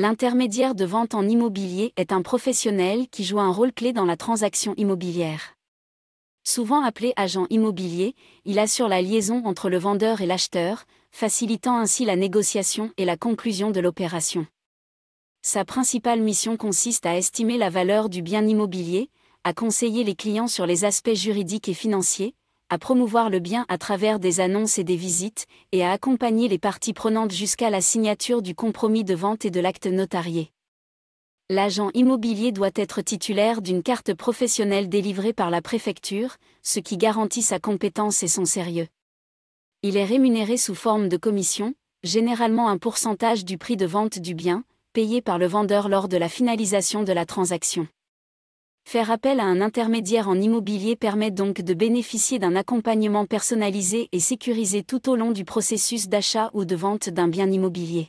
L'intermédiaire de vente en immobilier est un professionnel qui joue un rôle clé dans la transaction immobilière. Souvent appelé agent immobilier, il assure la liaison entre le vendeur et l'acheteur, facilitant ainsi la négociation et la conclusion de l'opération. Sa principale mission consiste à estimer la valeur du bien immobilier, à conseiller les clients sur les aspects juridiques et financiers, à promouvoir le bien à travers des annonces et des visites, et à accompagner les parties prenantes jusqu'à la signature du compromis de vente et de l'acte notarié. L'agent immobilier doit être titulaire d'une carte professionnelle délivrée par la préfecture, ce qui garantit sa compétence et son sérieux. Il est rémunéré sous forme de commission, généralement un pourcentage du prix de vente du bien, payé par le vendeur lors de la finalisation de la transaction. Faire appel à un intermédiaire en immobilier permet donc de bénéficier d'un accompagnement personnalisé et sécurisé tout au long du processus d'achat ou de vente d'un bien immobilier.